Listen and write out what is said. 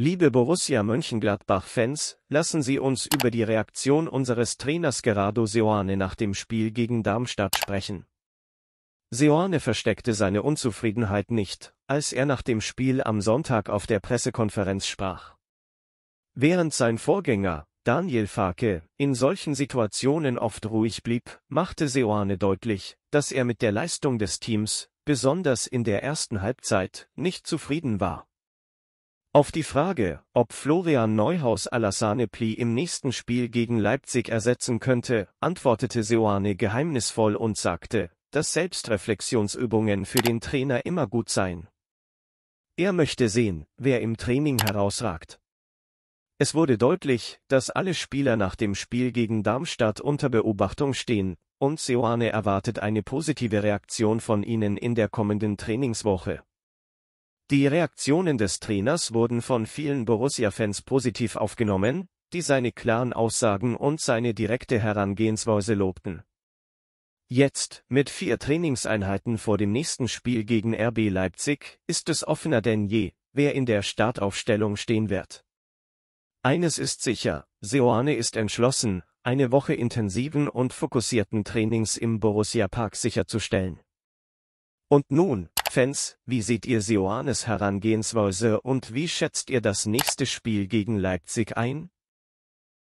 Liebe Borussia Mönchengladbach-Fans, lassen Sie uns über die Reaktion unseres Trainers Gerardo Seoane nach dem Spiel gegen Darmstadt sprechen. Seoane versteckte seine Unzufriedenheit nicht, als er nach dem Spiel am Sonntag auf der Pressekonferenz sprach. Während sein Vorgänger, Daniel Farke, in solchen Situationen oft ruhig blieb, machte Seoane deutlich, dass er mit der Leistung des Teams, besonders in der ersten Halbzeit, nicht zufrieden war. Auf die Frage, ob Florian Neuhaus Alassane-Pli im nächsten Spiel gegen Leipzig ersetzen könnte, antwortete Seoane geheimnisvoll und sagte, dass Selbstreflexionsübungen für den Trainer immer gut seien. Er möchte sehen, wer im Training herausragt. Es wurde deutlich, dass alle Spieler nach dem Spiel gegen Darmstadt unter Beobachtung stehen, und Seoane erwartet eine positive Reaktion von ihnen in der kommenden Trainingswoche. Die Reaktionen des Trainers wurden von vielen Borussia-Fans positiv aufgenommen, die seine klaren Aussagen und seine direkte Herangehensweise lobten. Jetzt, mit vier Trainingseinheiten vor dem nächsten Spiel gegen RB Leipzig, ist es offener denn je, wer in der Startaufstellung stehen wird. Eines ist sicher, Seoane ist entschlossen, eine Woche intensiven und fokussierten Trainings im Borussia Park sicherzustellen. Und nun, Fans, wie seht ihr Sioanes Herangehensweise und wie schätzt ihr das nächste Spiel gegen Leipzig ein?